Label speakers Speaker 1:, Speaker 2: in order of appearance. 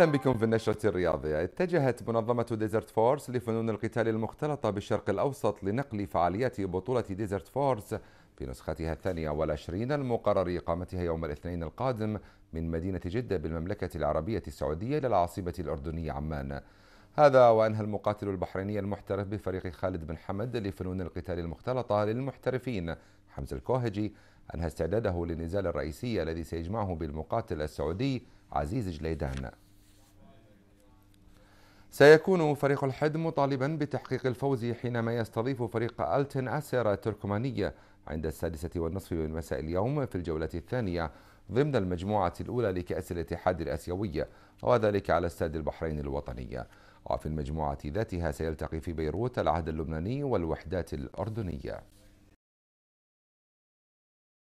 Speaker 1: اهلا بكم في النشرة الرياضية. اتجهت منظمة ديزرت فورس لفنون القتال المختلطة بالشرق الأوسط لنقل فعاليات بطولة ديزرت فورس في نسختها الثانية والعشرين المقرر إقامتها يوم الاثنين القادم من مدينة جدة بالمملكة العربية السعودية إلى العاصمة الأردنية عمان. هذا وأنهى المقاتل البحريني المحترف بفريق خالد بن حمد لفنون القتال المختلطة للمحترفين حمزة الكوهجي أنهى استعداده للنزال الرئيسي الذي سيجمعه بالمقاتل السعودي عزيز جليدان. سيكون فريق الحد مطالبا بتحقيق الفوز حينما يستضيف فريق ألتن أسير التركمانية عند السادسة والنصف من مساء اليوم في الجولة الثانية ضمن المجموعة الأولى لكأس الاتحاد الآسيوي وذلك على استاد البحرين الوطنية وفي المجموعة ذاتها سيلتقي في بيروت العهد اللبناني والوحدات الأردنية